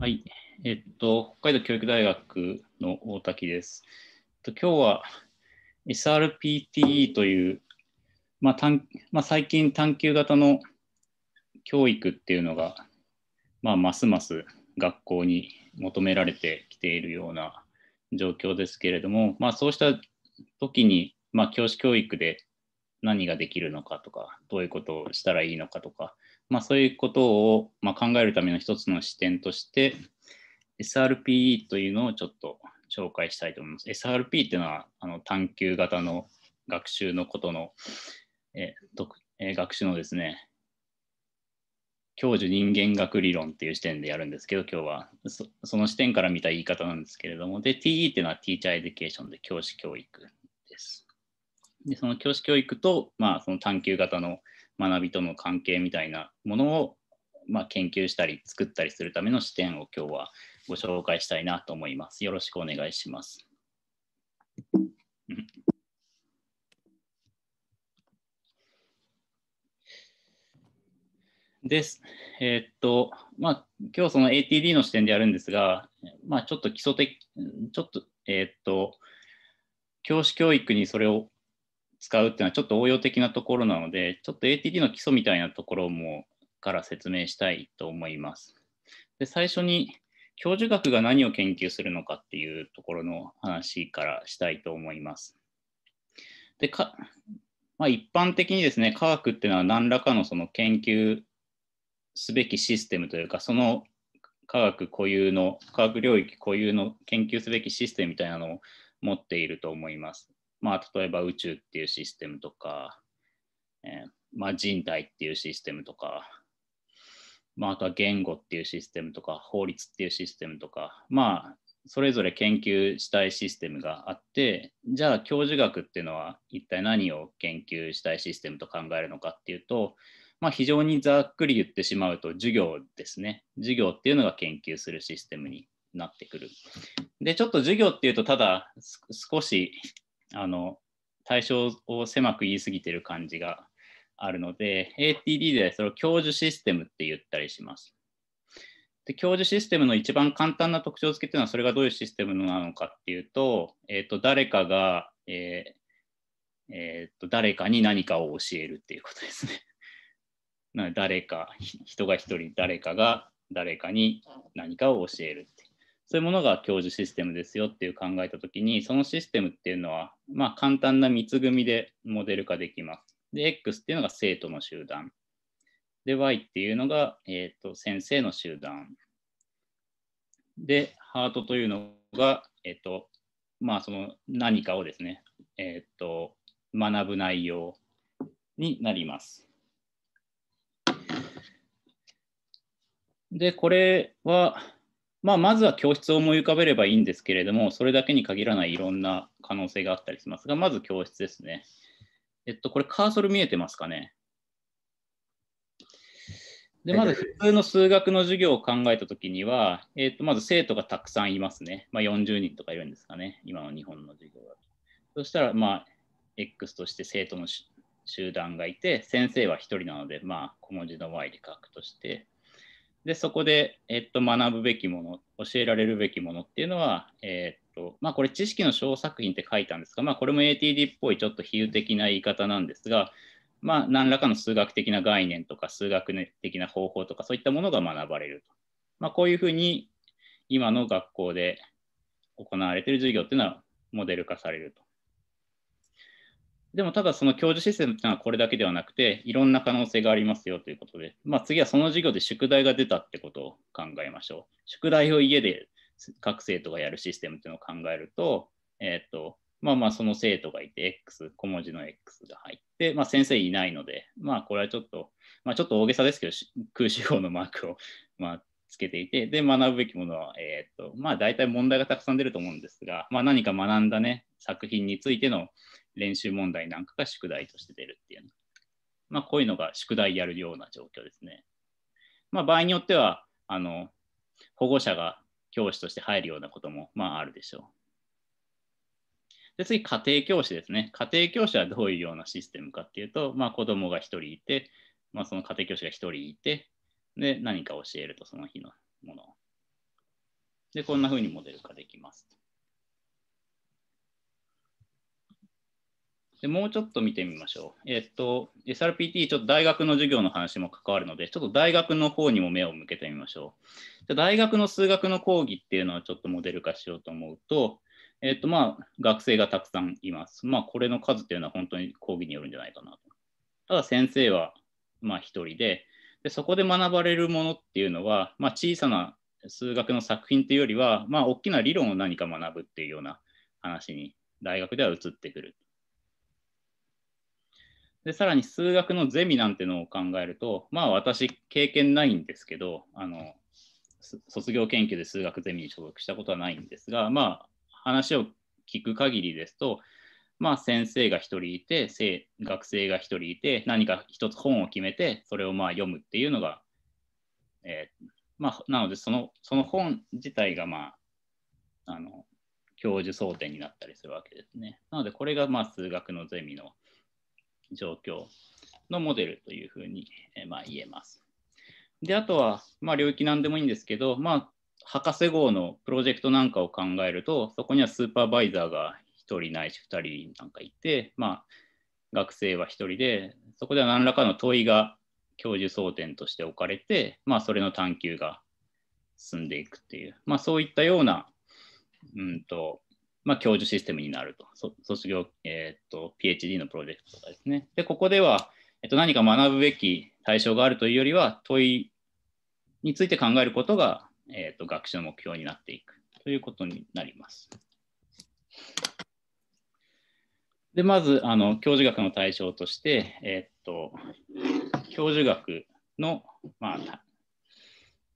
はい。えっと、北海道教育大学の大滝です。えっと、今日は SRPTE という、まあ短まあ、最近探究型の教育っていうのが、まあ、ますます学校に求められてきているような状況ですけれども、まあ、そうした時に、まあ、教師教育で何ができるのかとか、どういうことをしたらいいのかとか、まあ、そういうことを、まあ、考えるための一つの視点として、SRPE というのをちょっと紹介したいと思います。SRP っていうのはあの探究型の学習のことの、ええ学習のですね、教授人間学理論っていう視点でやるんですけど、今日はその視点から見た言い方なんですけれども、で、TE っていうのは Teacher Education で教師教育です。で、その教師教育と、まあ、その探究型の学びとの関係みたいなものを、まあ、研究したり作ったりするための視点を今日はご紹介したいなと思います。よろしくお願いします。です。えー、っと、まあ、今日その ATD の視点でやるんですが、まあ、ちょっと基礎的、ちょっと、えー、っと、教師教育にそれを使うっていうのはちょっと応用的なところなので、ちょっと ATD の基礎みたいなところもから説明したいと思います。で最初に教授学が何を研究するのかっていうところの話からしたいと思います。でかまあ、一般的にですね、科学っていうのは何らかのその研究すべきシステムというか、その科学固有の、科学領域固有の研究すべきシステムみたいなのを持っていると思います。まあ、例えば宇宙っていうシステムとか、えー、まあ、人体っていうシステムとか、まあ、あとは言語っていうシステムとか、法律っていうシステムとか、まあ、それぞれ研究したいシステムがあって、じゃあ教授学っていうのは一体何を研究したいシステムと考えるのかっていうと、まあ、非常にざっくり言ってしまうと授業ですね。授業っていうのが研究するシステムになってくる。で、ちょっと授業っていうと、ただ少しあの対象を狭く言い過ぎてる感じがあるので ATD でそれを教授システムって言ったりします。で教授システムの一番簡単な特徴付けっていうのはそれがどういうシステムなのかっていうと,、えー、と誰かが、えーえー、と誰かに何かを教えるっていうことですね。誰か人が一人誰かが誰かに何かを教えるそういうものが教授システムですよっていう考えたときに、そのシステムっていうのは、まあ、簡単な三つ組でモデル化できます。で、X っていうのが生徒の集団。で、Y っていうのが、えーと、と先生の集団。で、ハートというのが、えっ、ー、と、まあ、その何かをですね、えっ、ー、と、学ぶ内容になります。で、これは、まあ、まずは教室を思い浮かべればいいんですけれども、それだけに限らないいろんな可能性があったりしますが、まず教室ですね。えっと、これカーソル見えてますかねで、まず普通の数学の授業を考えたときには、えっと、まず生徒がたくさんいますね。まあ、40人とかいるんですかね、今の日本の授業だと。そしたら、まあ、X として生徒の集団がいて、先生は1人なので、まあ、小文字の Y で書くとして、でそこで、えっと、学ぶべきもの教えられるべきものっていうのは、えっとまあ、これ知識の小作品って書いたんですが、まあ、これも ATD っぽいちょっと比喩的な言い方なんですが、まあ、何らかの数学的な概念とか数学的な方法とかそういったものが学ばれると、まあ、こういうふうに今の学校で行われている授業っていうのはモデル化されると。でもただその教授システムっていうのはこれだけではなくて、いろんな可能性がありますよということで、まあ、次はその授業で宿題が出たってことを考えましょう。宿題を家で各生徒がやるシステムっていうのを考えると、えっ、ー、と、まあまあその生徒がいて X、小文字の X が入って、まあ先生いないので、まあこれはちょっと、まあちょっと大げさですけど、空手法のマークを、まあ、つけていて、で、学ぶべきものは、えっ、ー、と、まあ大体問題がたくさん出ると思うんですが、まあ何か学んだね、作品についての、練習問題なんかが宿題として出るっていう、まあ、こういうのが宿題やるような状況ですね。まあ、場合によってはあの保護者が教師として入るようなことも、まあ、あるでしょう。で次、家庭教師ですね。家庭教師はどういうようなシステムかっていうと、まあ、子供が1人いて、まあ、その家庭教師が1人いて、で、何か教えると、その日のものを。で、こんな風にモデル化できますでもうちょっと見てみましょう。えっと、SRPT、ちょっと大学の授業の話も関わるので、ちょっと大学の方にも目を向けてみましょう。じゃ大学の数学の講義っていうのはちょっとモデル化しようと思うと、えっと、まあ、学生がたくさんいます。まあ、これの数っていうのは本当に講義によるんじゃないかなと。ただ、先生は、まあ、一人でで、そこで学ばれるものっていうのは、まあ、小さな数学の作品というよりは、まあ、大きな理論を何か学ぶっていうような話に、大学では移ってくる。で、さらに数学のゼミなんてのを考えると、まあ私、経験ないんですけど、あの、卒業研究で数学ゼミに所属したことはないんですが、まあ話を聞く限りですと、まあ先生が1人いて、学生が1人いて、何か1つ本を決めて、それをまあ読むっていうのが、えー、まあ、なのでその、その本自体がまあ、あの、教授争点になったりするわけですね。なので、これがまあ数学のゼミの状況のモデルというふうに、えまあ、言えます。で、あとは、まあ、領域なんでもいいんですけど、まあ、博士号のプロジェクトなんかを考えると、そこにはスーパーバイザーが1人ないし2人なんかいて、まあ、学生は1人で、そこでは何らかの問いが教授争点として置かれて、まあ、それの探求が進んでいくっていう、まあ、そういったような、うんとまあ、教授システムになると。卒業、えっ、ー、と、PhD のプロジェクトとかですね。で、ここでは、えっ、と、何か学ぶべき対象があるというよりは、問いについて考えることが、えっ、と、学習の目標になっていくということになります。で、まず、あの、教授学の対象として、えっ、と、教授学の、まあ、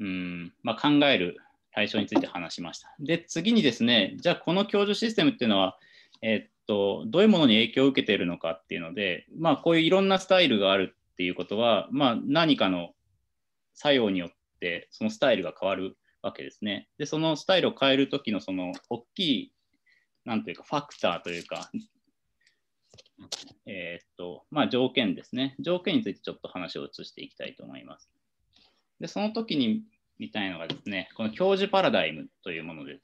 うん、まあ、考える対象について話しました。で、次にですね、じゃあこの共助システムっていうのは、えー、っと、どういうものに影響を受けているのかっていうので、まあ、こういういろんなスタイルがあるっていうことは、まあ、何かの作用によって、そのスタイルが変わるわけですね。で、そのスタイルを変えるときの、その、大きい、なんというか、ファクターというか、えー、っと、まあ、条件ですね。条件についてちょっと話を移していきたいと思います。で、その時にみたいのがですね、この教授パラダイムというものです。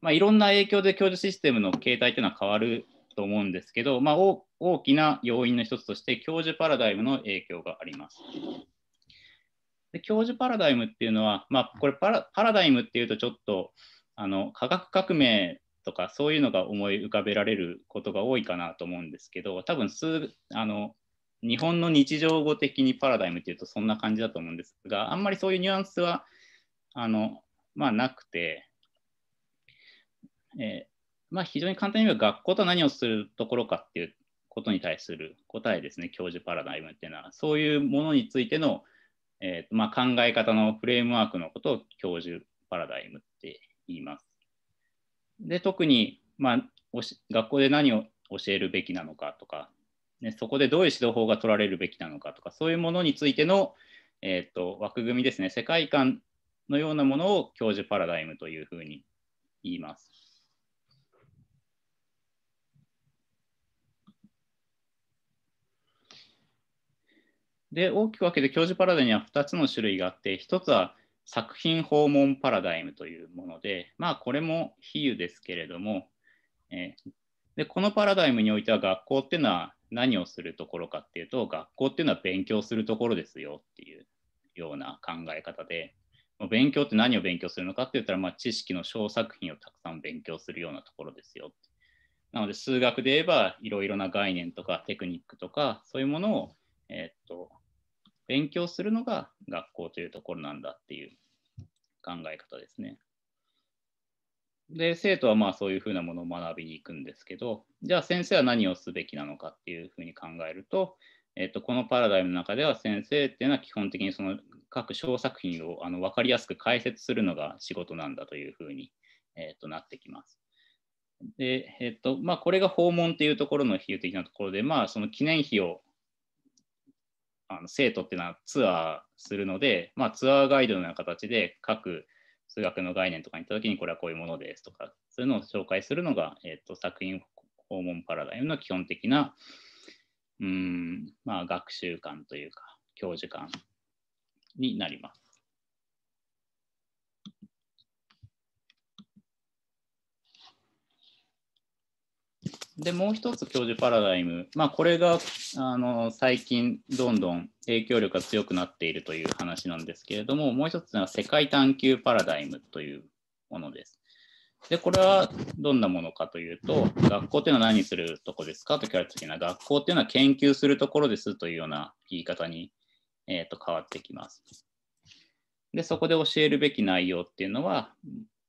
まあ、いろんな影響で教授システムの形態というのは変わると思うんですけど、まあ、大きな要因の一つとして教授パラダイムの影響があります。で教授パラダイムっていうのは、まあ、これパラパラダイムっていうとちょっとあの科学革命とかそういうのが思い浮かべられることが多いかなと思う思うんですけど多分数あの日本の日常語的にパラダイムっていうとそんな感じだと思うんですがあんまりそういうニュアンスはあの、まあ、なくて、えー、まあ、非常に簡単に言えば学校とは何をするところかっていうことに対する答えですね教授パラダイムっていうのはそういうものについての、えーまあ、考え方のフレームワークのことを教授パラダイムって言います。で特に、まあ、学校で何を教えるべきなのかとかね、そこでどういう指導法が取られるべきなのかとか、そういうものについての、えーと、枠組みですね、世界観のようなものを教授パラダイムというふうに言います。で大きく分けて教授パラダイムには2つの種類があって1つは作品訪問パラダイムというものでまあこれも比喩ですけれども、えー、でこのパラダイムにおいては学校っていうのは何をするところかっていうと学校っていうのは勉強するところですよっていうような考え方で勉強って何を勉強するのかって言ったら、まあ、知識の小作品をたくさん勉強するようなところですよなので数学で言えばいろいろな概念とかテクニックとかそういうものを、えー、っと勉強するのが学校というところなんだっていう考え方ですね。で、生徒はまあそういうふうなものを学びに行くんですけど、じゃあ先生は何をすべきなのかっていうふうに考えると、えっと、このパラダイムの中では先生っていうのは基本的にその各小作品をあの分かりやすく解説するのが仕事なんだというふうに、えっと、なってきます。で、えっとまあ、これが訪問っていうところの比喩的なところで、まあ、その記念碑をあの生徒っていうのはツアーするので、まあ、ツアーガイドのような形で各数学の概念とかに行った時にこれはこういうものですとかそういうのを紹介するのが、えーと、作品訪問パラダイムの基本的なうん、まあ、学習観というか教授観になります。で、もう一つ教授パラダイム、まあ、これがあの最近どんどん影響力が強くなっているという話なんですけれども、もう一つは世界探求パラダイムというものです。で、これはどんなものかというと、学校っていうのは何するとこですかと聞かれたときには、学校っていうのは研究するところですというような言い方に、えーと、と変わってきます。で、そこで教えるべき内容っていうのは、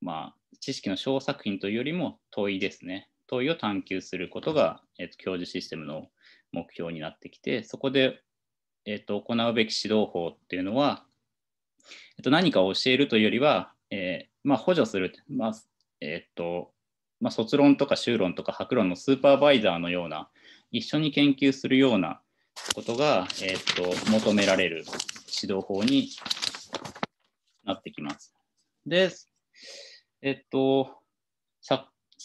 まあ、知識の小作品というよりも問いですね。問いを探求することが、えーと、教授システムの目標になってきて、そこで、えーと、行うべき指導法っていうのは、えーと、何かを教えるというよりは、えー、まあ、補助する、まあえーとまあ、卒論とか修論とか博論のスーパーバイザーのような、一緒に研究するようなことが、えー、と求められる指導法になってきます。で、えっと、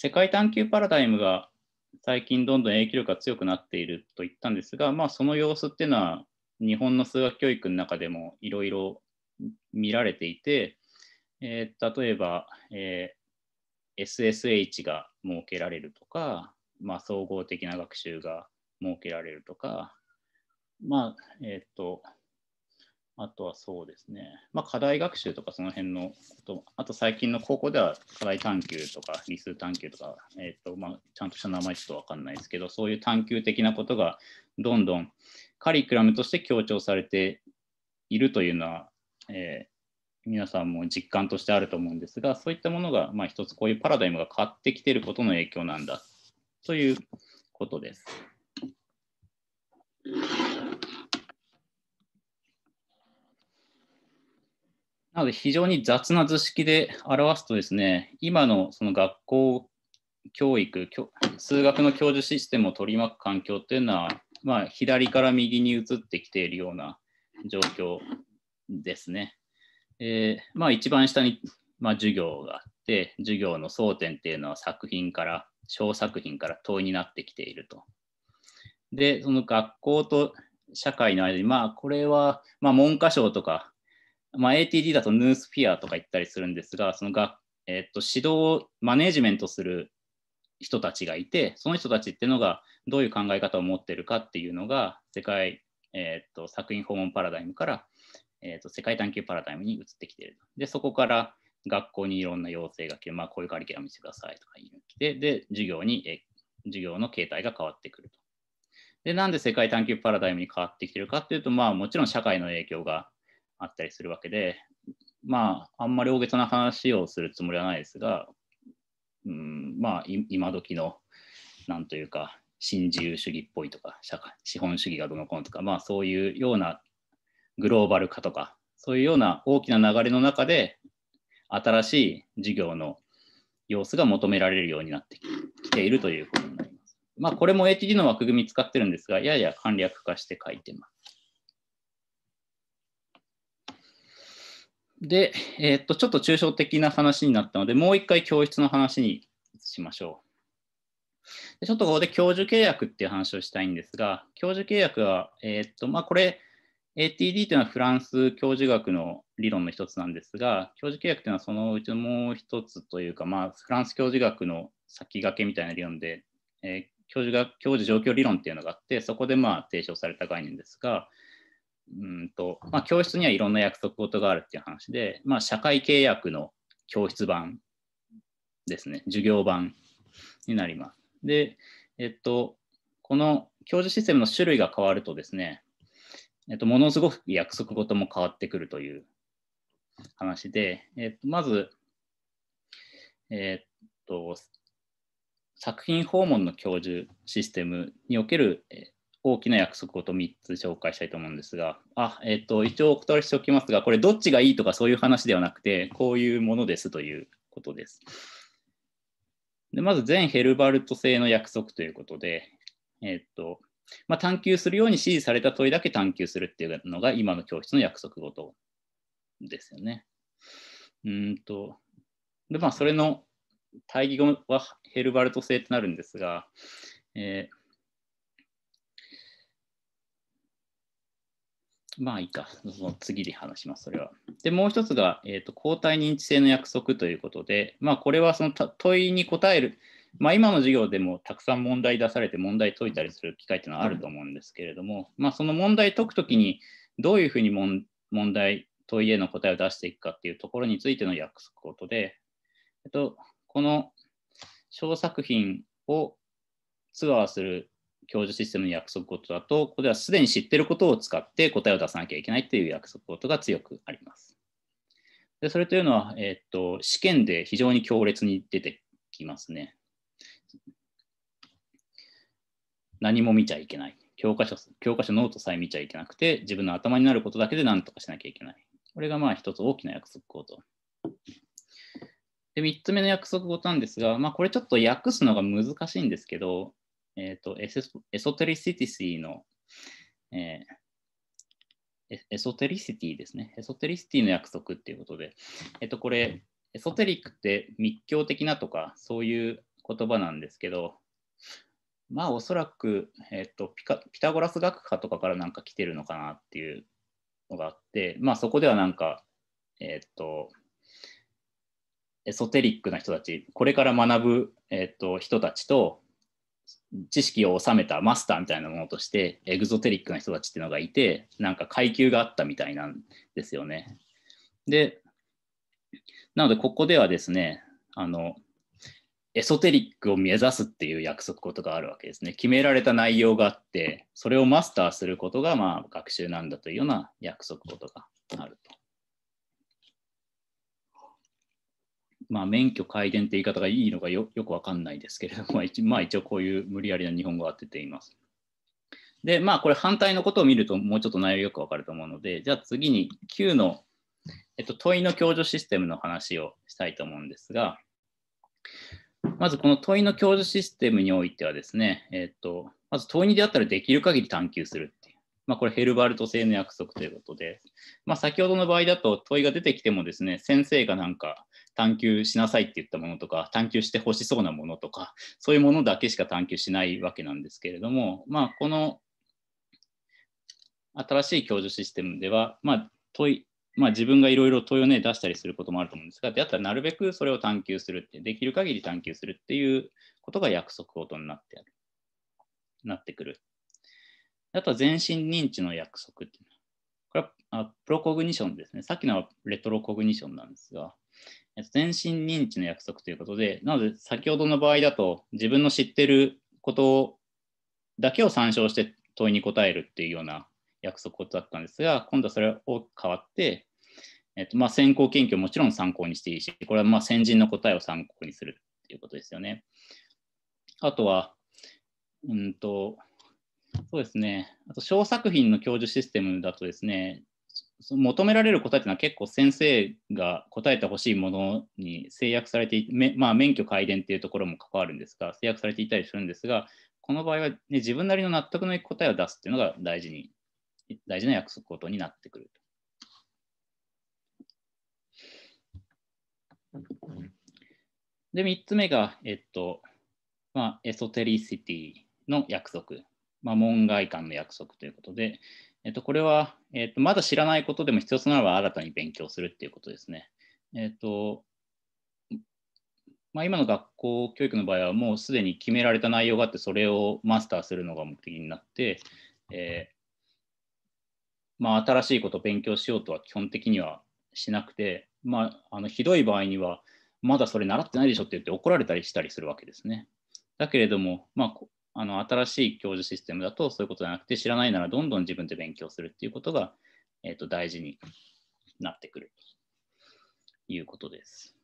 世界探求パラダイムが最近どんどん影響力が強くなっていると言ったんですが、まあ、その様子っていうのは日本の数学教育の中でもいろいろ見られていて、えー、例えば、えー、SSH が設けられるとか、まあ、総合的な学習が設けられるとか、まあえーとあとはそうですね、まあ、課題学習とかその辺のこと、あと最近の高校では課題探究とか理数探究とか、えーとまあ、ちゃんとした名前ちょっと分かんないですけど、そういう探究的なことがどんどんカリキュラムとして強調されているというのは、えー、皆さんも実感としてあると思うんですが、そういったものが、まあ、一つこういうパラダイムが変わってきていることの影響なんだということです。なので非常に雑な図式で表すとですね、今のその学校教育、数学の教授システムを取り巻く環境っていうのは、まあ、左から右に移ってきているような状況ですね。えー、まあ、一番下に、まあ、授業があって、授業の争点っていうのは作品から、小作品から問いになってきていると。で、その学校と社会の間に、まあ、これは、まあ、文科省とかまあ、ATD だとヌースフィアとか言ったりするんですが、そのが、えー、と指導、マネジメントする人たちがいて、その人たちっていうのがどういう考え方を持ってるかっていうのが、世界、えーと、作品訪問パラダイムから、えーと、世界探求パラダイムに移ってきてる。で、そこから学校にいろんな要請が来て、まあ、こういうカリキュラム見してくださいとか言って、で、授業に、え授業の形態が変わってくると。で、なんで世界探求パラダイムに変わってきてるかっていうと、まあ、もちろん社会の影響があったりするわけで、まあ、あんまり大げさな話をするつもりはないですが、うん、まあ、今時の、なんというか、新自由主義っぽいとか、社会資本主義がどのこのとか、まあ、そういうようなグローバル化とか、そういうような大きな流れの中で、新しい事業の様子が求められるようになってきているということになります。まあ、これも HD の枠組み使ってるんですが、やや簡略化して書いてます。で、えー、っと、ちょっと抽象的な話になったので、もう一回教室の話にしましょう。でちょっとここで教授契約っていう話をしたいんですが、教授契約は、えー、っと、まあ、これ、ATD というのはフランス教授学の理論の一つなんですが、教授契約というのはそのうちのもう一つというか、まあ、フランス教授学の先駆けみたいな理論で、えー、教授が教授状況理論っていうのがあって、そこでまあ提唱された概念ですが、うんとまあ、教室にはいろんな約束事があるっていう話で、まあ、社会契約の教室版ですね、授業版になります。で、えっと、この教授システムの種類が変わるとですね、えっと、ものすごく約束事も変わってくるという話で、えっと、まず、えっと、作品訪問の教授システムにおける、えっ大きな約束ごと3つ紹介したいと思うんですが、あ、えっ、ー、と、一応お断りしておきますが、これどっちがいいとかそういう話ではなくて、こういうものですということです。でまず、全ヘルバルト製の約束ということで、えっ、ー、と、まあ、探求するように指示された問いだけ探求するっていうのが今の教室の約束ごとですよね。うんと、で、まあ、それの対義語はヘルバルトっとなるんですが、えーまあいいか、その次で話します、それは。で、もう一つが、えーと、抗体認知性の約束ということで、まあ、これはその問いに答える、まあ、今の授業でもたくさん問題出されて問題解いたりする機会ていうのはあると思うんですけれども、まあ、その問題解くときにどういうふうに問題問いへの答えを出していくかっていうところについての約束ことで、えっと、この小作品をツアーする教授システムの約束事だと、ここではすでに知っていることを使って答えを出さなきゃいけないという約束事が強くあります。でそれというのは、えっと、試験で非常に強烈に出てきますね。何も見ちゃいけない。教科書、教科書ノートさえ見ちゃいけなくて、自分の頭になることだけで何とかしなきゃいけない。これがまあ一つ大きな約束事。で、3つ目の約束事なんですが、まあ、これちょっと訳すのが難しいんですけど、えっ、ー、とエエソテリシティシの、えー、エソテリシティですね。エソテリシティの約束っていうことで、えっ、ー、と、これ、エソテリックって密教的なとか、そういう言葉なんですけど、まあ、おそらく、えっ、ー、とピカ、ピタゴラス学科とかからなんか来てるのかなっていうのがあって、まあ、そこではなんか、えっ、ー、と、エソテリックな人たち、これから学ぶ、えっ、ー、と、人たちと、知識を収めたマスターみたいなものとしてエグゾテリックな人たちっていうのがいてなんか階級があったみたいなんですよね。でなのでここではですねあのエソテリックを目指すっていう約束事があるわけですね。決められた内容があってそれをマスターすることがまあ学習なんだというような約束事があると。まあ、免許改伝って言い方がいいのかよくわかんないですけれども、まあ、一応こういう無理やりな日本語を当てています。で、まあ、これ反対のことを見るともうちょっと内容よくわかると思うので、じゃあ次に9の、えっと、問いの共助システムの話をしたいと思うんですが、まずこの問いの共助システムにおいてはですね、えっと、まず問いに出会ったらできる限り探求するっていう。まあ、これヘルバルト性の約束ということで、まあ、先ほどの場合だと問いが出てきてもですね、先生がなんか、探求しなさいって言ったものとか探求してほしそうなものとかそういうものだけしか探求しないわけなんですけれども、まあ、この新しい教授システムでは、まあ、問いまあ、自分がいろいろ問いを、ね、出したりすることもあると思うんですが、であったらなるべくそれを探求するって、できる限り探求するっていうことが約束事になってあるなってくる。あとは全身認知の約束っていうのは、これはあプロコグニションですね。さっきのはレトロコグニションなんですが、全身認知の約束ということで、なので先ほどの場合だと自分の知ってることだけを参照して問いに答えるっていうような約束だったんですが、今度はそれを変わって、えっと、まあ先行研究をもちろん参考にしていいし、これはまあ先人の答えを参考にするっていうことですよね。あとは、うんと、そうですね、あと小作品の教授システムだとですね、その求められる答えっていうのは結構先生が答えてほしいものに制約されてまあ、免許改伝っていうところも関わるんですが制約されていたりするんですがこの場合は、ね、自分なりの納得のいく答えを出すっていうのが大事に大事な約束事になってくるで3つ目が、えっとまあ、エソテリシティの約束、まあ、門外観の約束ということで、えっと、これは、えっと、まだ知らないことでも必要なれば新たに勉強するっていうことですね。えっと、まあ、今の学校教育の場合はもうすでに決められた内容があってそれをマスターするのが目的になって、えー、まあ、新しいことを勉強しようとは基本的にはしなくて、まあ、あのひどい場合にはまだそれ習ってないでしょって言って怒られたりしたりするわけですね。だけれども、まあ、あの新しい教授システムだとそういうことじゃなくて知らないならどんどん自分で勉強するっていうことが、えー、と大事になってくるということです。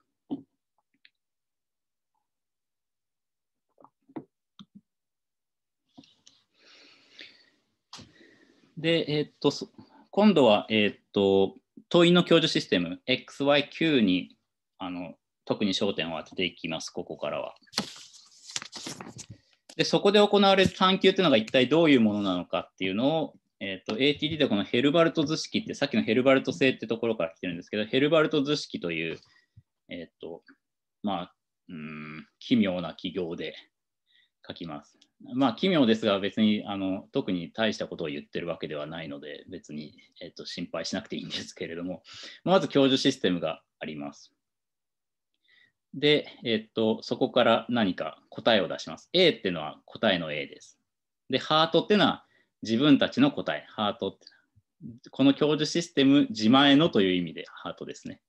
で、えっ、ー、と、今度は、えっ、ー、と、問いの教授システム、XYQ にあの特に焦点を当てていきます、ここからは。で、そこで行われる探究というのが一体どういうものなのかっていうのを、えっ、ー、と、ATD でこのヘルバルト図式って、さっきのヘルバルト性ってところから来てるんですけど、ヘルバルト図式という、えっ、ー、と、まあ、うん、奇妙な記号で書きます。まあ、奇妙ですが、別にあの特に大したことを言ってるわけではないので、別に、えーと、と心配しなくていいんですけれども、まず教授システムがあります。で、えっと、そこから何か答えを出します。A っていうのは答えの A です。で、ハートっていうのは自分たちの答え、ハートってこの教授システム自前のという意味でハートですね。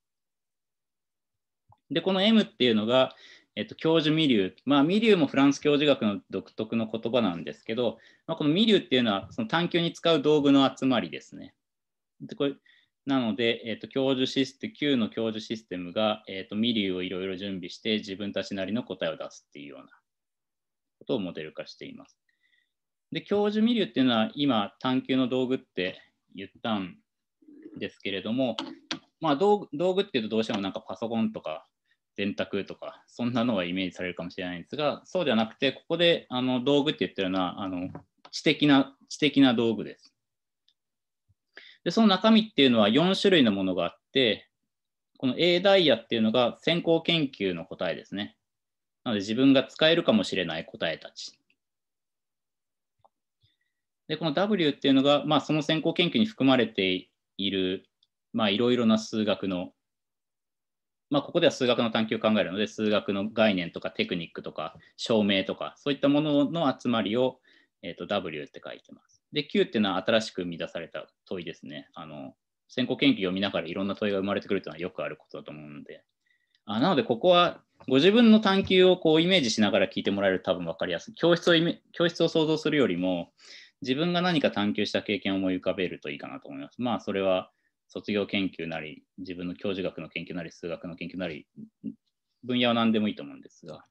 で、この M っていうのが、えっと、教授ミリュー、まあ、ミリューもフランス教授学の独特の言葉なんですけど、まあ、このミリューっていうのはその探求に使う道具の集まりですね。でこれなので、えーと、教授システム、Q の教授システムが、えーと、ミリューをいろいろ準備して自分たちなりの答えを出すっていうようなことをモデル化しています。で、教授ミリューっていうのは今、探究の道具って言ったんですけれども、まあ道、道具っていうとどうしてもなんかパソコンとか電卓とか、そんなのはイメージされるかもしれないんですが、そうではなくて、ここであの道具って言ってるのはあの知的な、知的な道具です。で、その中身っていうのは4種類のものがあって、この A ダイヤっていうのが先行研究の答えですね。なので自分が使えるかもしれない答えたち。で、この W っていうのが、まあ、その先行研究に含まれている、まあ、いろいろな数学の、まあ、ここでは数学の探究を考えるので、数学の概念とかテクニックとか証明とか、そういったものの集まりを、えー、と W って書いてます。で、Q っていうのは新しく生み出された問いですね。あの、先行研究を見ながらいろんな問いが生まれてくるというのはよくあることだと思うので。あなので、ここはご自分の探求をこうイメージしながら聞いてもらえると多分分かりやすい。教室を教室を想像するよりも、自分が何か探求した経験を思い浮かべるといいかなと思います。まあ、それは卒業研究なり、自分の教授学の研究なり、数学の研究なり、分野は何でもいいと思うんですが。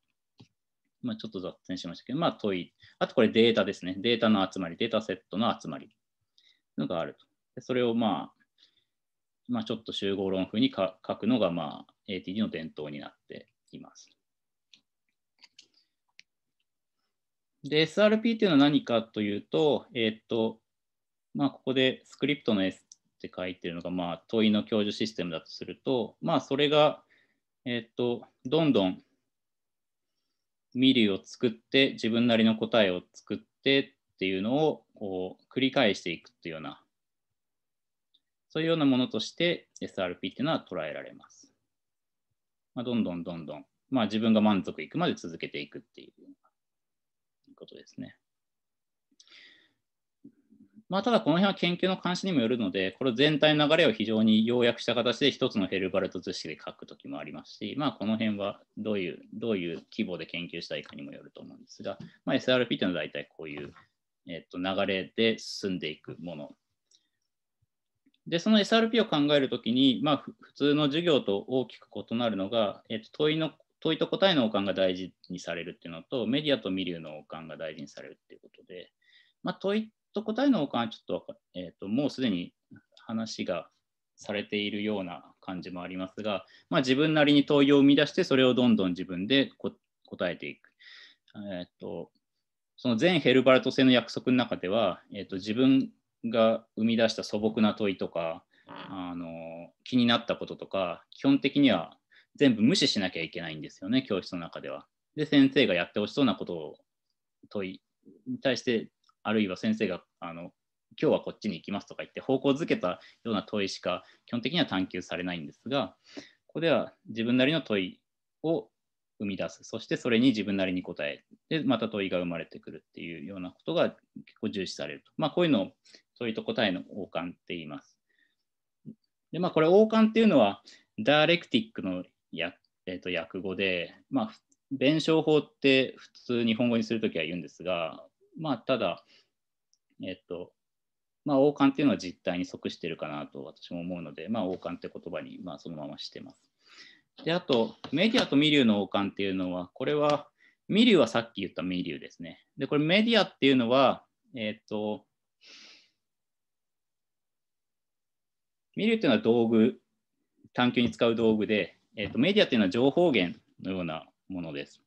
まあ、ちょっと雑にしましたけど、まあ、問い。あとこれデータですね。データの集まり、データセットの集まりのがあると。でそれをまあ、まあ、ちょっと集合論風に書くのが、まあ、ATD の伝統になっています。で、SRP っていうのは何かというと、えー、っと、まあ、ここでスクリプトの S って書いてるのが、まあ、問いの教授システムだとすると、まあ、それが、えー、っと、どんどんミリを作って自分なりの答えを作ってっていうのをこう繰り返していくっていうようなそういうようなものとして SRP っていうのは捉えられます。まあ、どんどんどんどん、まあ、自分が満足いくまで続けていくっていうことですね。まあ、ただこの辺は研究の監視にもよるので、これ全体の流れを非常に要約した形で一つのヘルバルト図式で書くときもありますし、まあ、この辺はどういう、どういう規模で研究したいかにもよると思うんですが、まあ、SRP というのは大体こういう、えっと、流れで進んでいくもの。で、その SRP を考えるときに、まあ、普通の授業と大きく異なるのが、えっと、問いの問いと答えの王冠が大事にされるっていうのと、メディアとミリューの王冠が大事にされるっていうことで、まあ、問いと答えのかがちょっと,、えーと、もうすでに話がされているような感じもありますが、まあ、自分なりに問いを生み出してそれをどんどん自分で答えていく。えーと、その全ヘルバルト製の約束の中では、えーと自分が生み出した素朴な問いとかあの気になったこととか基本的には全部無視しなきゃいけないんですよね教室の中では。で先生がやってほしそうなことを問いに対してあるいは先生があの今日はこっちに行きますとか言って方向づけたような問いしか基本的には探求されないんですがここでは自分なりの問いを生み出すそしてそれに自分なりに答えでまた問いが生まれてくるっていうようなことが結構重視されると、まあ、こういうのを問いと答えの王冠って言いますでまあこれ王冠っていうのはダーレクティックのや、えー、と訳語で、まあ、弁証法って普通日本語にするときは言うんですがまあただえっと、まあ、王冠っていうのは実態に即してるかなと私も思うので、まあ、王冠って言葉に、まあ、そのまましてます。で、あと、メディアとミリューの王冠っていうのは、これは、ミリューはさっき言ったミリューですね。で、これメディアっていうのは、えっ、と、ミリューっていうのは道具、探求に使う道具で、えっ、と、メディアっていうのは情報源のようなものです。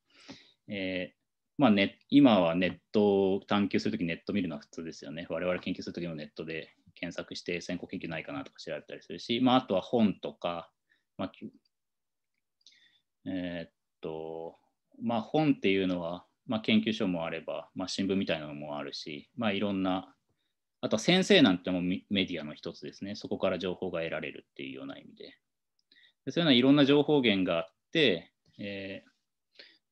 えー、まあね、今はネットを探求するときネット見るのは普通ですよね。我々研究するときもネットで検索して先行研究ないかなとか調べたりするし、まあ、あとは本とか、まあ、えー、っと、まあ、本っていうのは、まあ、研究所もあれば、まあ、新聞みたいなのもあるし、まあ、いろんな、あとは先生なんてもメディアの一つですね。そこから情報が得られるっていうような意味で。でそういうのはいろんな情報源があって、えー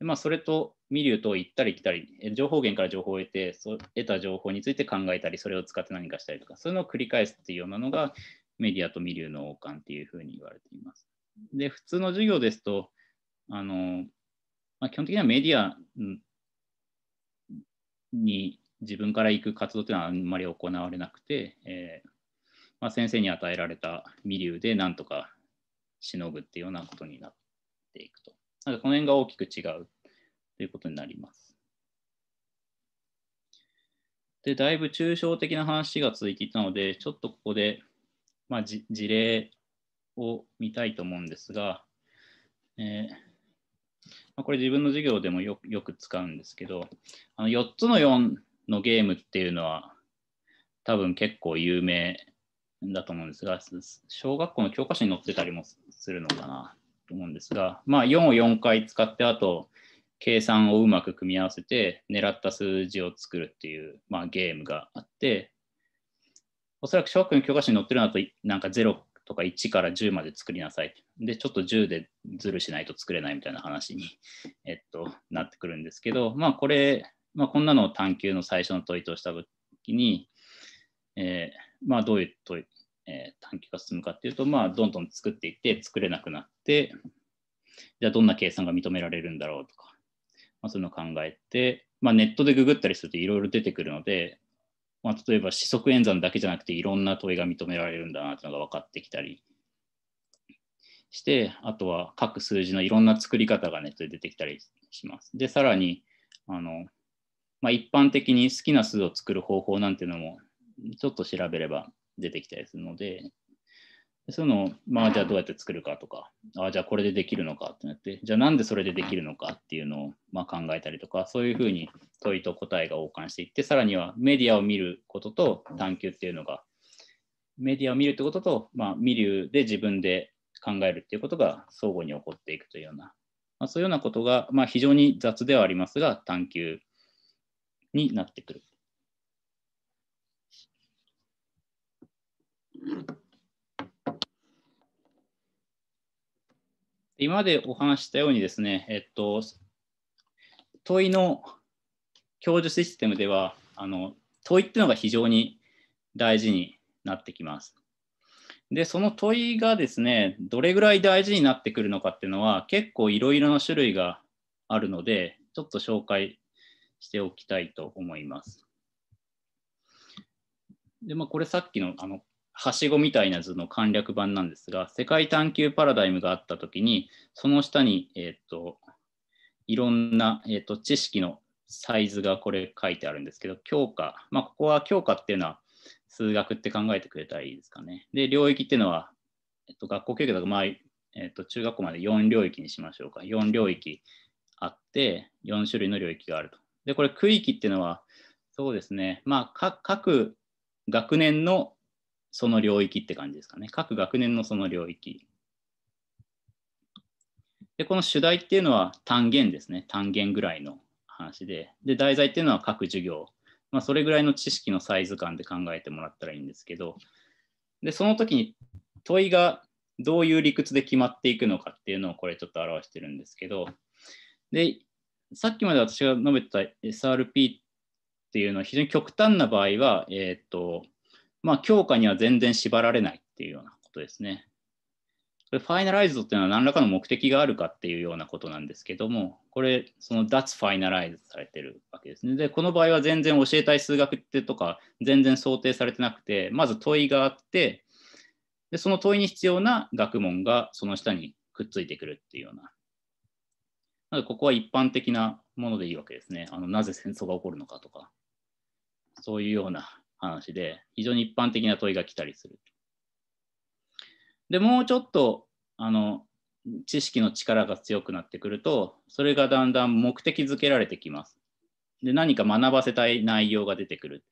まあ、それとミリューと行ったり来たり、情報源から情報を得て、そ得た情報について考えたり、それを使って何かしたりとか、そういうのを繰り返すっていうようなのが、メディアとミリューの王冠っていうふうに言われています。で、普通の授業ですと、あのまあ、基本的にはメディアに自分から行く活動というのはあんまり行われなくて、えーまあ、先生に与えられたミリューでなんとかしのぐっていうようなことになっていくと。なんかこの辺が大きく違うということになります。で、だいぶ抽象的な話が続いていたので、ちょっとここで、まあ、事例を見たいと思うんですが、えー、まあ、これ自分の授業でもよく使うんですけど、あの4つの4のゲームっていうのは多分結構有名だと思うんですが、小学校の教科書に載ってたりもするのかな。と思うんですが、まあ、4を4回使って、あと、計算をうまく組み合わせて、狙った数字を作るっていう、まあ、ゲームがあって、おそらく小学校の教科書に載ってるのだと、なんか0とか1から10まで作りなさい。で、ちょっと10でズルしないと作れないみたいな話に、えっと、なってくるんですけど、まあ、これ、まあ、こんなのを探究の最初の問いとした時に、えー、まあ、どういう問い、えー、短期化進むかっていうと、まあ、どんどん作っていって作れなくなってじゃあどんな計算が認められるんだろうとか、まあ、そういうのを考えて、まあ、ネットでググったりするといろいろ出てくるので、まあ、例えば四則演算だけじゃなくていろんな問いが認められるんだなというのが分かってきたりしてあとは各数字のいろんな作り方がネットで出てきたりします。でさらにあの、まあ、一般的に好きな数を作る方法なんていうのもちょっと調べれば出てきたりするので、そのまあ、じゃあどうやって作るかとか、ああ、じゃあこれでできるのかってなって、じゃあなんでそれでできるのかっていうのを、まあ、考えたりとか、そういうふうに問いと答えが交換していって、さらにはメディアを見ることと探求っていうのが、メディアを見るってことと、まあ、見るで自分で考えるっていうことが相互に起こっていくというような、まあ、そういうようなことが、まあ、非常に雑ではありますが、探求になってくる今までお話したようにですね、えっと、問いの教授システムでは、あの問いっていうのが非常に大事になってきます。で、その問いがですね、どれぐらい大事になってくるのかっていうのは、結構いろいろな種類があるので、ちょっと紹介しておきたいと思います。で、まあ、これさっきのあのはしごみたいな図の簡略版なんですが、世界探求パラダイムがあったときに、その下に、えっ、ー、と、いろんな、えっ、ー、と、知識のサイズがこれ書いてあるんですけど、教科、まあ、ここは教科っていうのは数学って考えてくれたらいいですかね。で、領域っていうのは、えっ、ー、と、学校教育だと、まあ、えっと、中学校まで4領域にしましょうか。4領域あって、4種類の領域があると。で、これ、区域っていうのは、そうですね、まあ、各学年のその領域って感じですかね。各学年のその領域。で、この主題っていうのは単元ですね。単元ぐらいの話で。で、題材っていうのは各授業。まあ、それぐらいの知識のサイズ感で考えてもらったらいいんですけど、で、その時に問いがどういう理屈で決まっていくのかっていうのをこれちょっと表してるんですけど、で、さっきまで私が述べた SRP っていうのは非常に極端な場合は、えっ、と、まあ、強化には全然縛られないっていうようなことですね。これファイナライズドっていうのは何らかの目的があるかっていうようなことなんですけども、これ、その脱ファイナライズされてるわけですね。で、この場合は全然教えたい数学ってとか、全然想定されてなくて、まず問いがあって、で、その問いに必要な学問がその下にくっついてくるっていうような。なので、ここは一般的なものでいいわけですね。あのなぜ戦争が起こるのかとか、そういうような話で、非常に一般的な問いが来たりする。で、もうちょっと、あの、知識の力が強くなってくると、それがだんだん目的づけられてきます。で、何か学ばせたい内容が出てくる。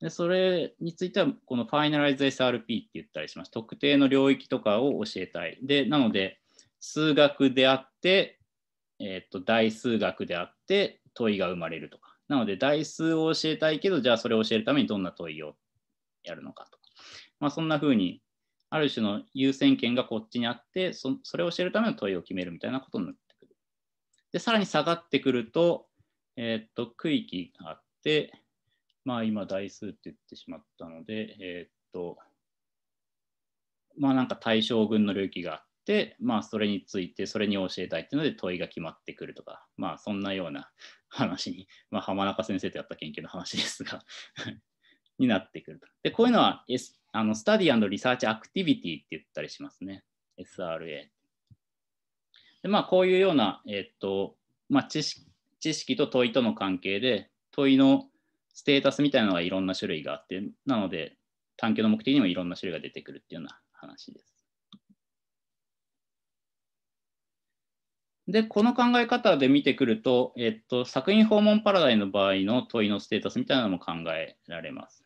で、それについては、このファイナライズ SRP って言ったりします。特定の領域とかを教えたい。で、なので、数学であって、えっ、と、大数学であって、問いが生まれるとか。なので、台数を教えたいけど、じゃあそれを教えるためにどんな問いをやるのかと。まあ、そんな風に、ある種の優先権がこっちにあってそ、それを教えるための問いを決めるみたいなことになってくる。で、さらに下がってくると、えー、っと、区域があって、まあ今、台数って言ってしまったので、えー、っと、まあなんか対象群の領域があっ、まあ、それについて、それに教えたいっていうので問いが決まってくるとか、まあ、そんなような 話に、まあ、浜中先生とやった研究の話ですが になってくると。で、こういうのは、S、あのスタディリサーチアクティビティって言ったりしますね。SRA。で、まあ、こういうような、えっと、まあ知識、知識と問いとの関係で、問いのステータスみたいなのがいろんな種類があって、なので、探究の目的にもいろんな種類が出てくるっていうような話です。で、この考え方で見てくると、えっと、作品訪問パラダイの場合の問いのステータスみたいなのも考えられます。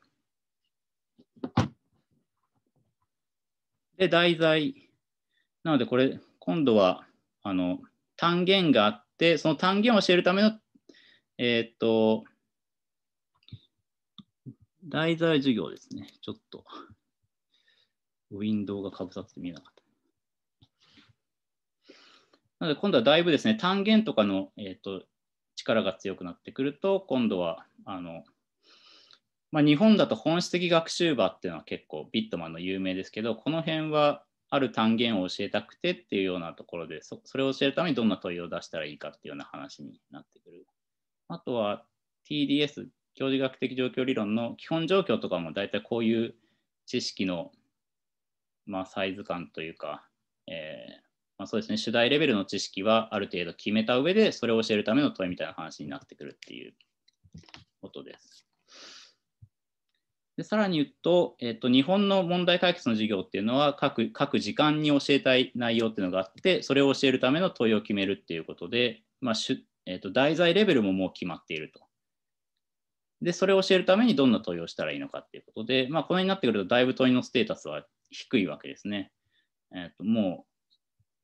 で、題材。なので、これ、今度は、あの、単元があって、その単元を教えるための、えー、っと、題材授業ですね。ちょっと、ウィンドウがかぶさって見えなかった。なので今度はだいぶですね、単元とかの、えーと、力が強くなってくると、今度はあの、まあ、日本だと本質的学習場っていうのは結構ビットマンの有名ですけど、この辺はある単元を教えたくてっていうようなところでそ、それを教えるためにどんな問いを出したらいいかっていうような話になってくる。あとは TDS、教授学的状況理論の基本状況とかも大体こういう知識の、まあ、サイズ感というか、えーまあ、そうですね、主題レベルの知識はある程度決めた上で、それを教えるための問いみたいな話になってくるっていうことです。でさらに言うと,、えーと、日本の問題解決の授業っていうのは各、各時間に教えたい内容っていうのがあって、それを教えるための問いを決めるっていうことで、まあえーと、題材レベルももう決まっていると。で、それを教えるためにどんな問いをしたらいいのかっていうことで、まあ、このになってくると、だいぶ問いのステータスは低いわけですね。えーともう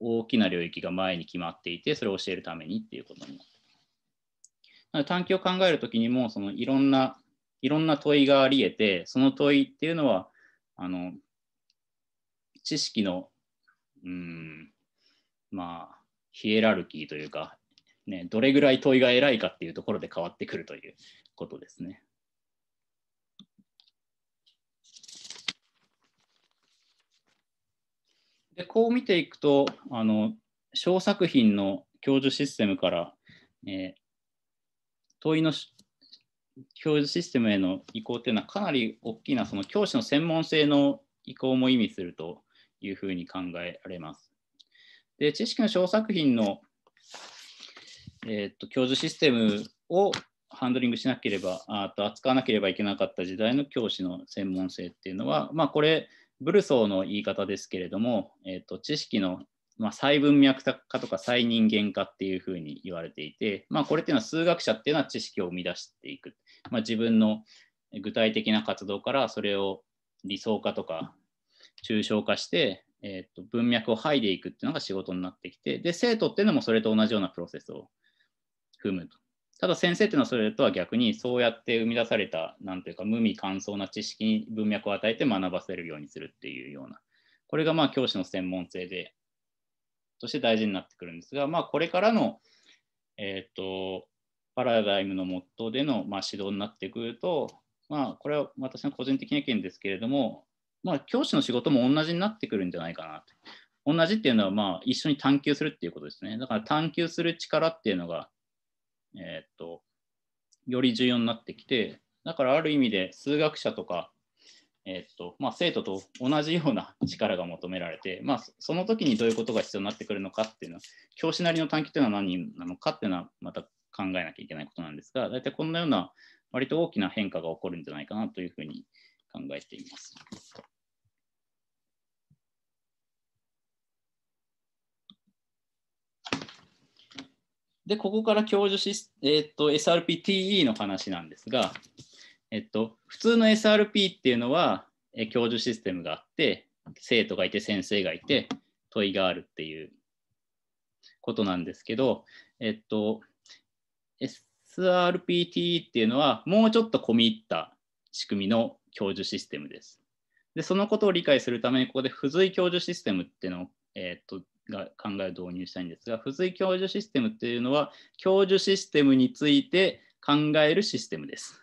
大きな領域が前に決まっていて、それを教えるためにっていうことになって。短期を考えるときにも、そのいろんな、いろんな問いがあり得て、その問いっていうのは、あの、知識の、うん、まあ、ヒエラルキーというか、ね、どれぐらい問いが偉いかっていうところで変わってくるということですね。でこう見ていくとあの小作品の教授システムから、えー、問いの教授システムへの移行っていうのはかなり大きなその教師の専門性の移行も意味するというふうに考えられます。で知識の小作品の、えー、っと教授システムをハンドリングしなければあと扱わなければいけなかった時代の教師の専門性っていうのは、まあ、これブルソーの言い方ですけれども、えーと、知識の、まあ、再文脈化とか再人間化っていうふうに言われていて、まあ、これっていうのは数学者っていうのは知識を生み出していく、まあ、自分の具体的な活動からそれを理想化とか抽象化して、えーと文脈を剥いでいくっていうのが仕事になってきてで生徒っていうのもそれと同じようなプロセスを踏むとただ先生っていうのはそれとは逆にそうやって生み出された何というか無味乾燥な知識に文脈を与えて学ばせるようにするっていうようなこれがまあ教師の専門性でとして大事になってくるんですが、まあ、これからの、えーと、パラダイムのトーでの、まあ、指導になってくると、まあ、これは私の個人的な意見ですけれども、まあ、教師の仕事も同じになってくるんじゃないかなと。同じっていうのは、まあ、一緒に探求するっていうことですね。だから探求する力っていうのがえー、っとより重要になってきてだからある意味で数学者とか、えー、っとまあ、生徒と同じような力が求められて、まあ、その時にどういうことが必要になってくるのかっていうのは教師なりの短期というのは何なのかっていうのはまた考えなきゃいけないことなんですが大体こんなような割と大きな変化が起こるんじゃないかなというふうに考えています。で、ここから教授えー、っと、SRPTE の話なんですが、えっと、普通の SRP っていうのは、え教授システムがあって、生徒がいて先生がいて、問いがあるっていうことなんですけど、えっと、SRPTE っていうのは、もうちょっと込み入った仕組みの教授システムです。で、そのことを理解するために、ここで付随教授システムっていうのを、えっと、が考えを導入したいんですが、付随教授システムっていうのは、教授システムについて考えるシステムです。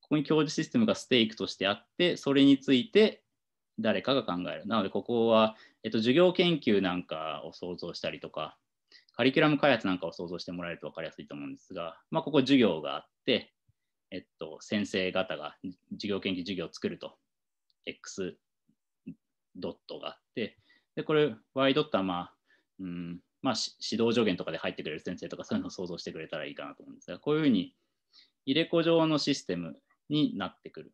ここに教授システムがステークとしてあって、それについて誰かが考える。なので、ここは、えっと、授業研究なんかを想像したりとか、カリキュラム開発なんかを想像してもらえると分かりやすいと思うんですが、まあ、ここ授業があって、えっと、先生方が授業研究授業を作ると、X ドットがあって、で、これ、ワイドっては、まあ、うん、まあ、指導助言とかで入ってくれる先生とか、そういうのを想像してくれたらいいかなと思うんですが、こういうふうに、入れ子状のシステムになってくる。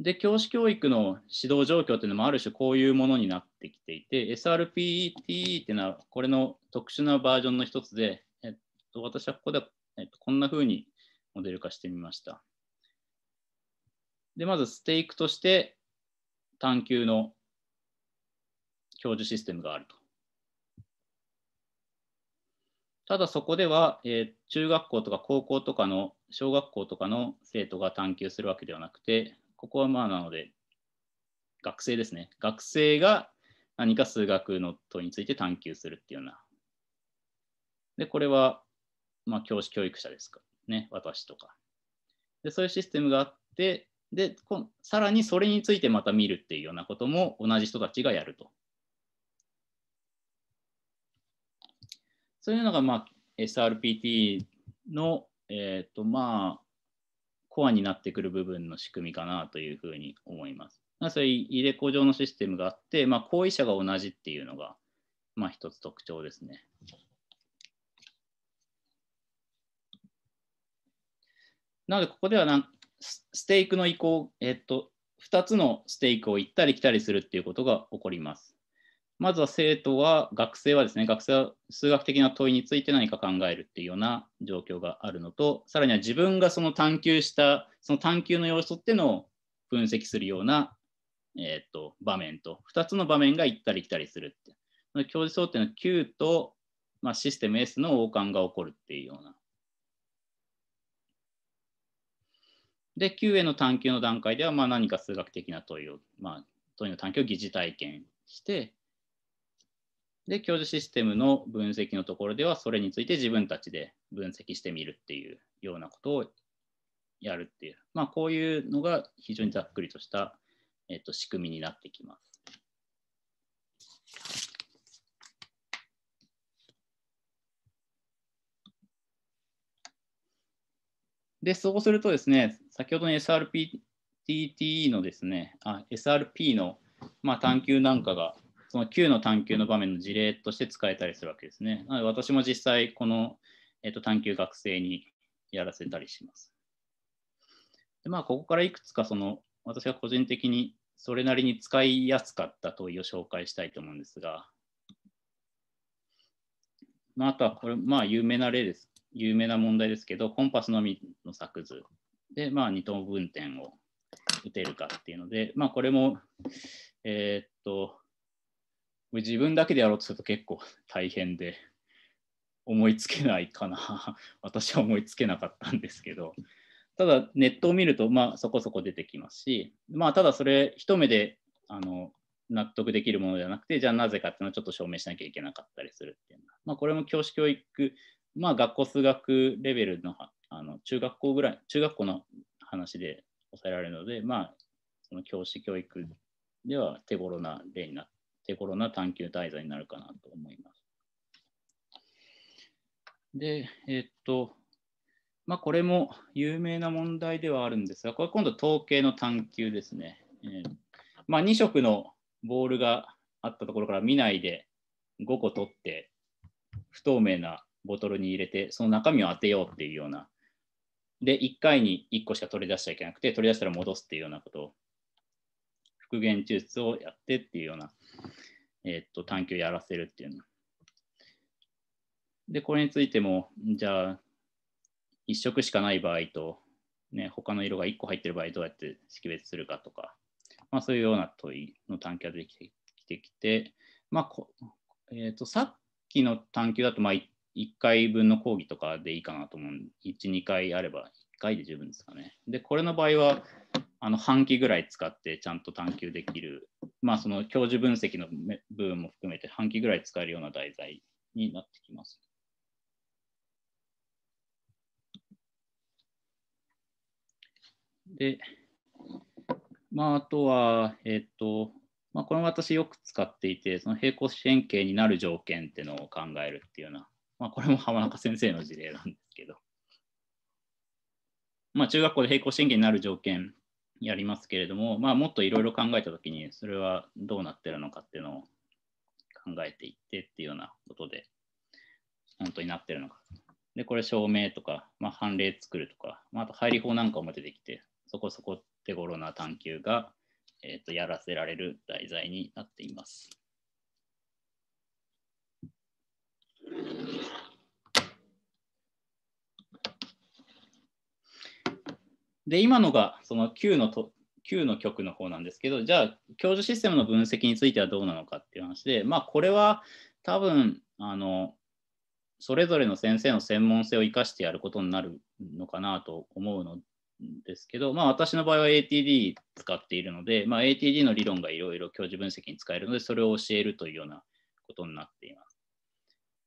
で、教師教育の指導状況っていうのもある種こういうものになってきていて、SRPET っていうのはこれの特殊なバージョンの一つで、えっと、私はここで、えっと、こんなふうにモデル化してみました。で、まずステークとして探求の教授システムがあると。ただそこでは、えー、中学校とか高校とかの小学校とかの生徒が探求するわけではなくて、ここはまあなので、学生ですね。学生が何か数学の問いについて探求するっていうような。で、これは、まあ、教師教育者ですかね、私とか。で、そういうシステムがあって、で、さらにそれについてまた見るっていうようなことも同じ人たちがやると。そういうのが、まあ、SRPT の、えっ、ー、と、まあ、コアになってくる部分の仕組みかなというふうに思います。そういう入れ子上のシステムがあって、まあ、後遺者が同じっていうのが、まあ、一つ特徴ですね。なので、ここではなんステークの移行、えっと、2つのステークを行ったり来たりするっていうことが起こります。まずは生徒は、学生はですね、学生は数学的な問いについて何か考えるっていうような状況があるのと、さらには自分がその探求した、その探求の要素っていうのを分析するような、えっ、ー、と、場面と、2つの場面が行ったり来たりするって。教授想定の Q と、まあ、システム S の王冠が起こるっていうような。で、Q への探求の段階では、まあ、何か数学的な問いを、まあ、問いの探求を疑似体験して、で、教授システムの分析のところでは、それについて自分たちで分析してみるっていうようなことをやるっていう、まあ、こういうのが非常にざっくりとした、えっと、仕組みになってきます。で、そうするとですね、先ほどの SRPTE のですね、SRP の、まあ、探求なんかがその Q の探求の場面の事例として使えたりするわけですね。なので私も実際この、えー、と探求学生にやらせたりします。でまあ、ここからいくつかその私が個人的にそれなりに使いやすかった問いを紹介したいと思うんですが、まあ、あとはこれ、まあ、有名な例です。有名な問題ですけど、コンパスのみの作図で、まあ、二等分点を打てるかっていうので、まあ、これも、えー、っと、自分だけでやろうとすると結構大変で思いつけないかな 私は思いつけなかったんですけどただネットを見るとまあそこそこ出てきますしまあただそれ一目であの納得できるものではなくてじゃあなぜかっていうのをちょっと証明しなきゃいけなかったりするっていうのは、まあ、これも教師教育まあ学校数学レベルのあの中学校ぐらい中学校の話で抑えられるのでまあその教師教育では手頃な例になっ手頃な探求滞在になるかなと思います。で、えっと、まあ、これも有名な問題ではあるんですが、これ今度統計の探究ですね。えー、まあ、2色のボールがあったところから見ないで5個取って、不透明なボトルに入れて、その中身を当てようっていうような。で、1回に1個しか取り出しちゃいけなくて、取り出したら戻すっていうようなことを復元抽出をやってっていうような、えっと探求をやらせるっていうの。で、これについても、じゃあ、1色しかない場合と、ね、他の色が1個入ってる場合、どうやって識別するかとか、まあ、そういうような問いの探求ができてきて、まあこえーと、とさっきの探求だと、まあ、1回分の講義とかでいいかなと思う。1、2回あれば、1回で十分ですかね。で、これの場合は、あの半期ぐらい使ってちゃんと探求できる、まあ、その教授分析の部分も含めて半期ぐらい使えるような題材になってきます。で、まあ、あとは、えっ、ー、と、まあ、これも私よく使っていて、その平行四辺形になる条件っていうのを考えるっていうような、まあ、これも浜中先生の事例なんですけど、まあ、中学校で平行四辺形になる条件やりますけれども、まあ、もっといろいろ考えたときに、それはどうなってるのかっていうのを考えていってっていうようなことで、本当になってるのか。で、これ、証明とか、まあ、判例作るとか、まあ、あと、入り法なんかも出てきて、そこそこ手頃な探求が、えーとやらせられる題材になっています。で、今のがその Q のと Q の局の方なんですけど、じゃあ、教授システムの分析についてはどうなのかっていう話で、まあ、これは多分、あの、それぞれの先生の専門性を生かしてやることになるのかなと思うのですけど、まあ、私の場合は ATD 使っているので、まあ、ATD の理論がいろいろ教授分析に使えるので、それを教えるというようなことになっています。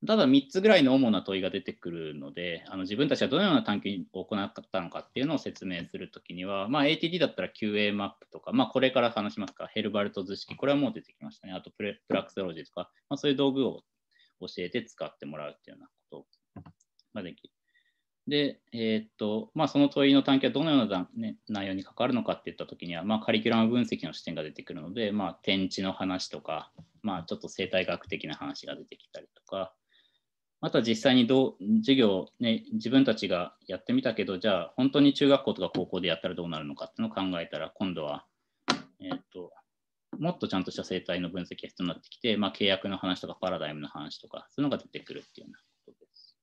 ただ3つぐらいの主な問いが出てくるのであの自分たちはどのような探求を行ったのかっていうのを説明するときには、まあ、ATD だったら QA マップとか、まあ、これから話しますかヘルバルト図式これはもう出てきましたねあとプレプラクソロジーとか、まあ、そういう道具を教えて使ってもらうっていうようなことができる。で、えー、っとまあ、その問いの探求はどのような、ね、内容に関わるのかっていったときには、まあ、カリキュラム分析の視点が出てくるので、まあ、天地の話とか、まあ、ちょっと生態学的な話が出てきたりとか、また実際にどう授業、ね、自分たちがやってみたけど、じゃあ本当に中学校とか高校でやったらどうなるのかっていうのを考えたら、今度は、えー、っと、もっとちゃんとした生態の分析が必要になってきて、まあ、契約の話とかパラダイムの話とか、そういうのが出てくるっていうようなことです。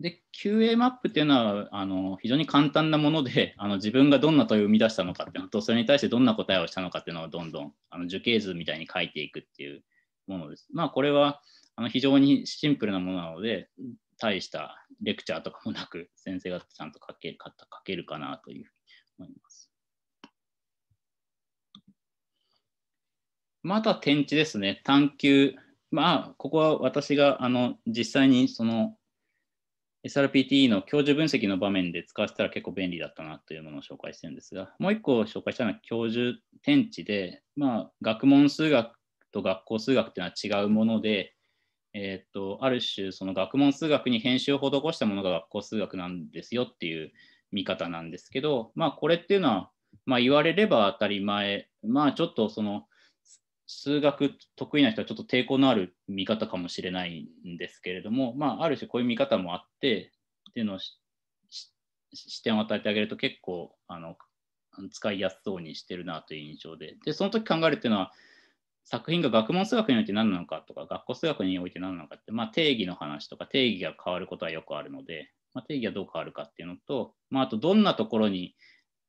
で、QA マップっていうのはあの非常に簡単なもので あの、自分がどんな問いを生み出したのかっていうのと、それに対してどんな答えをしたのかっていうのをどんどんあの樹形図みたいに書いていくっていうものです。まあ、これはあの非常にシンプルなものなので、大したレクチャーとかもなく、先生がちゃんと書け書けるかなというふうに思います。また天地ですね、探求。まあ、ここは私があの実際にその SRPTE の教授分析の場面で使わせたら結構便利だったなというものを紹介してるんですが、もう一個紹介したのは教授天地で、まあ、学問数学と学校数学っていうのは違うもので、えー、っとある種その学問数学に編集を施したものが学校数学なんですよっていう見方なんですけど、まあ、これっていうのは、まあ、言われれば当たり前まあちょっとその数学得意な人はちょっと抵抗のある見方かもしれないんですけれども、まあ、ある種こういう見方もあってっていうのを視点を与えてあげると結構あの使いやすそうにしてるなという印象ででその時考えるっていうのは作品が学問数学において何なのかとか、学校数学において何なのかって、まあ、定義の話とか、定義が変わることはよくあるので、まあ、定義がどう変わるかっていうのと、まあ、あとどんなところに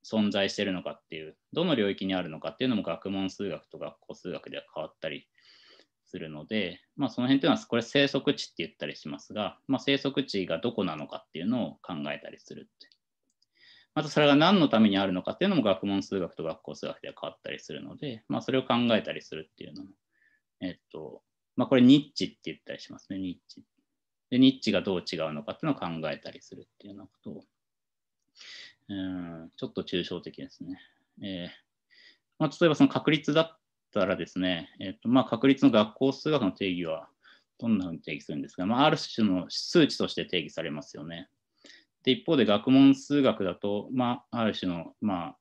存在してるのかっていう、どの領域にあるのかっていうのも学問数学と学校数学では変わったりするので、まあ、その辺っていうのは、これ生息地って言ったりしますが、まあ、生息地がどこなのかっていうのを考えたりするってまたそれが何のためにあるのかっていうのも学問数学と学校数学では変わったりするので、まあ、それを考えたりするっていうのも、えっと、まあ、これニッチって言ったりしますね、ニッチ。で、ニッチがどう違うのかっていうのを考えたりするっていうようなことを、うん、ちょっと抽象的ですね。えー、まあ、例えばその確率だったらですね、えっと、まあ、確率の学校数学の定義はどんなふうに定義するんですか、まあ、ある種の数値として定義されますよね。で、一方で学問数学だと、まあ、ある種の、まあ、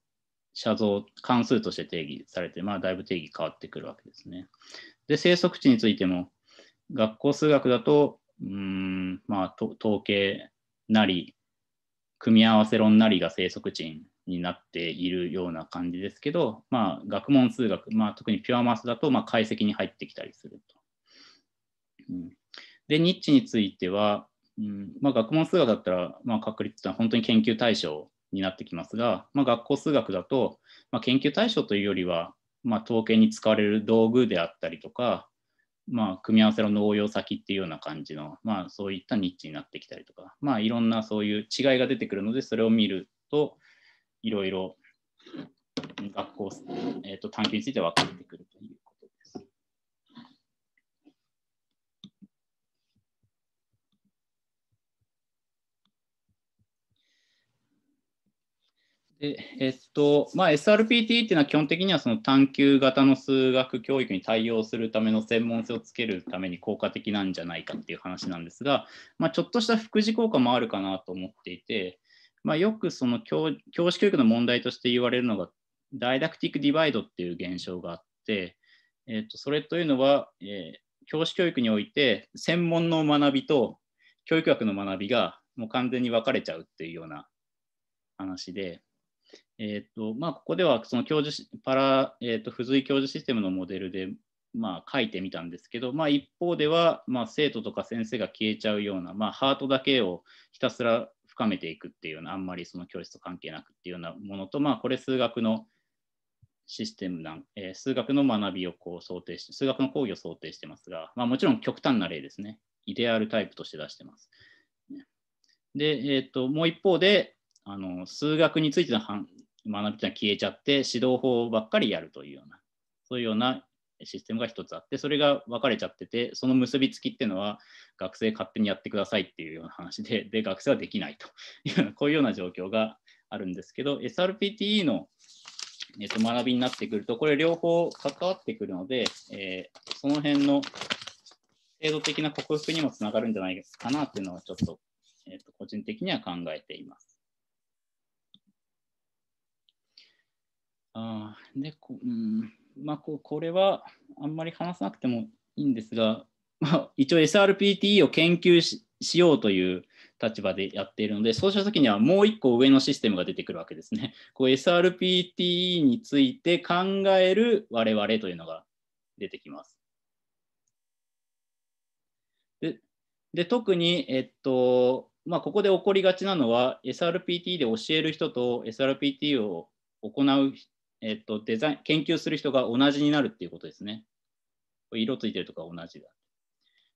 写像、関数として定義されて、まあ、だいぶ定義変わってくるわけですね。で、生息地についても、学校数学だと、うん、まあ、統計なり、組み合わせ論なりが生息地になっているような感じですけど、まあ、学問数学、まあ、特にピュアマスだと、まあ、解析に入ってきたりすると。うん、で、ニッチについては、うんまあ、学問数学だったら、まあ、確率ってのは本当に研究対象になってきますが、まあ、学校数学だと、まあ、研究対象というよりは、まあ、統計に使われる道具であったりとか、まあ、組み合わせの応用先っていうような感じの、まあ、そういったニッチになってきたりとか、まあ、いろんなそういう違いが出てくるのでそれを見るといろいろ学校、えー、と探究について分かってくるというでえっとまあ、SRPT っていうのは基本的にはその探究型の数学教育に対応するための専門性をつけるために効果的なんじゃないかっていう話なんですが、まあ、ちょっとした副次効果もあるかなと思っていて、まあ、よくその教教師教育の問題として言われるのがダイダクティックディバイドっていう現象があって、えっと、それというのは、えー、教師教育において専門の学びと教育学の学びがもう完全に分かれちゃうっていうような話で。えっ、ー、とまあ、ここではその教授パラ、えっ、ー、と付随教授システムのモデルで、まあ、書いてみたんですけど、まあ、一方では、まあ、生徒とか先生が消えちゃうような、まあ、ハートだけをひたすら深めていくっていうようなあんまりその教室と関係なくっていうようなものと、まあ、これ数学のシステムなん、えー、数学の学びをこう想定して数学の講義を想定してますが、まあ、もちろん極端な例ですねイデアルタイプとして出してます。で、えーともう一方で、あの数学についての学びは消えちゃって指導法ばっかりやるというようなそういうようなシステムが一つあってそれが分かれちゃっててその結びつきっていうのは学生勝手にやってくださいっていうような話でで学生はできないというこういうような状況があるんですけど SRPTE の、えー、と学びになってくるとこれ両方関わってくるので、えー、その辺の制度的な克服にもつながるんじゃないかなっていうのはちょっと,、えー、と個人的には考えています。あでこ,、うんまあ、ここれはあんまり話さなくてもいいんですが、まあ、一応 s r p t を研究ししようという立場でやっているので、そうしたときにはもう一個上のシステムが出てくるわけですね。s r p t について考える我々というのが出てきます。で、で特に、えっと、まあ、ここで起こりがちなのは、SRPT で教える人と SRPT を行うえっと、デザイン、研究する人が同じになるっていうことですね。色ついてるとか同じだ。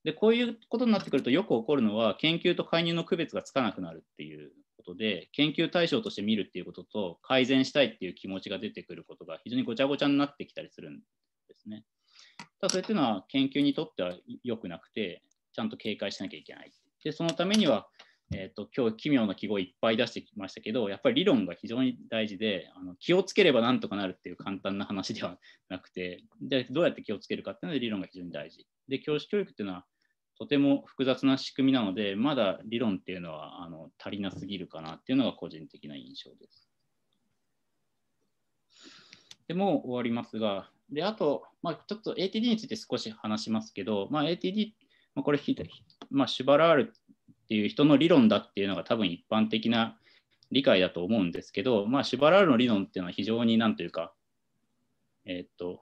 で、こういうことになってくるとよく起こるのは、研究と介入の区別がつかなくなるっていうことで、研究対象として見るっていうことと、改善したいっていう気持ちが出てくることが非常にごちゃごちゃになってきたりするんですね。ただ、それっていうのは研究にとっては良くなくて、ちゃんと警戒しなきゃいけない。で、そのためには、えっ、と、今日奇妙な記号いっぱい出してきましたけど、やっぱり理論が非常に大事で、あの気をつければなんとかなるっていう簡単な話ではなくて、でどうやって気をつけるかっていうので理論が非常に大事。で、教師教育っていうのはとても複雑な仕組みなので、まだ理論っていうのはあの足りなすぎるかなっていうのが個人的な印象です。でも終わりますが、であと、まあ、ちょっと ATD について少し話しますけど、まあ、ATD、まあ、これまあ、シュバラールっていう人の理論だっていうのが多分一般的な理解だと思うんですけど、まあ、シバラールの理論っていうのは非常に何というか、えー、っと、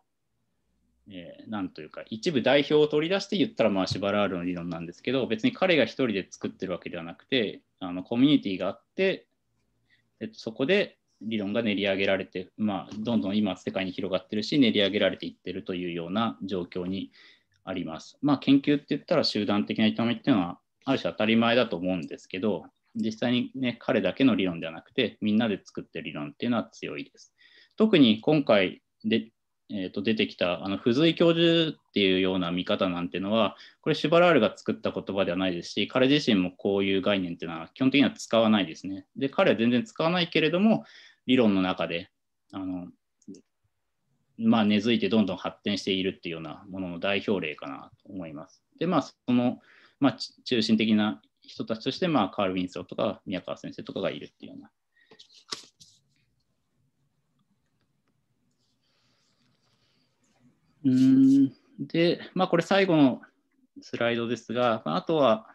えー、なんというか、一部代表を取り出して言ったら、まあ、シバラールの理論なんですけど、別に彼が一人で作ってるわけではなくて、あのコミュニティがあって、えっと、そこで理論が練り上げられて、まあ、どんどん今世界に広がってるし練り上げられていってるというような状況にあります。まあ、研究って言ったら集団的な営みっていうのはある種当たり前だと思うんですけど、実際にね、彼だけの理論ではなくて、みんなで作ってる理論っていうのは強いです。特に今回で、えー、と出てきた、あの、付随教授っていうような見方なんてのは、これシュバラールが作った言葉ではないですし、彼自身もこういう概念っていうのは基本的には使わないですね。で、彼は全然使わないけれども、理論の中で、あの、まあ、根付いてどんどん発展しているっていうようなものの代表例かなと思います。で、まあ、その、まあ、中心的な人たちとして、まあ、カール・ウィンソーとか宮川先生とかがいるっていうような。うんで、まあ、これ最後のスライドですが、まあ、あとは、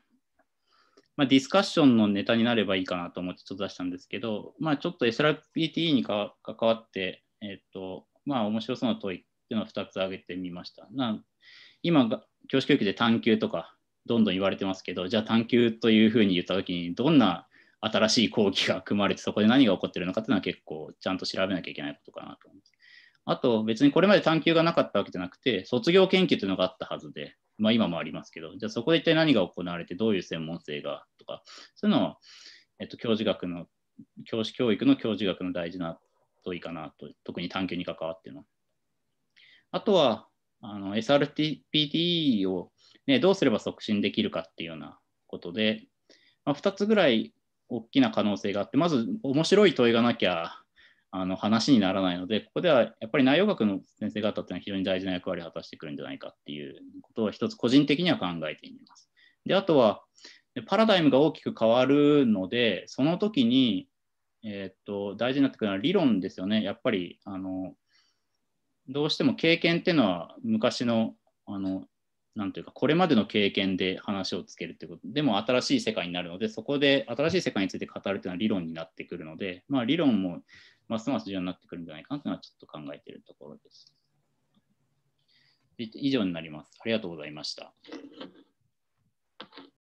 まあ、ディスカッションのネタになればいいかなと思ってちょっと出したんですけど、まあ、ちょっと SRPT に関わって、えっ、と、まあ、面白そうな問いっていうのを2つ挙げてみました。な今が、教師教育で探究とかどんどん言われてますけどじゃあ探究というふうに言った時にどんな新しい講義が組まれてそこで何が起こってるのかっていうのは結構ちゃんと調べなきゃいけないことかなと思います。あと別にこれまで探究がなかったわけじゃなくて卒業研究というのがあったはずで、まあ、今もありますけどじゃあそこで一体何が行われてどういう専門性がとかそういうのを、えっと、教授学の教師教育の教授学の大事な問いかなと特に探究に関わっているのは。あとはあの s r t p d をね、どうすれば促進できるかっていうようなことで、まあ、2つぐらい大きな可能性があって、まず面白い問いがなきゃあの話にならないので、ここではやっぱり内容学の先生方っていうのは非常に大事な役割を果たしてくるんじゃないかっていうことを一つ個人的には考えています。で、あとは、パラダイムが大きく変わるので、その時に、えー、っと大事になってくるのは理論ですよね。やっぱりあのどうしても経験っていうのは昔のあのなんというか、これまでの経験で話をつけるってこと、でも新しい世界になるので、そこで新しい世界について語るというのは理論になってくるので、まあ、理論もますます重要になってくるんじゃないかなというのはちょっと考えているところです。以上になります。ありがとうございました。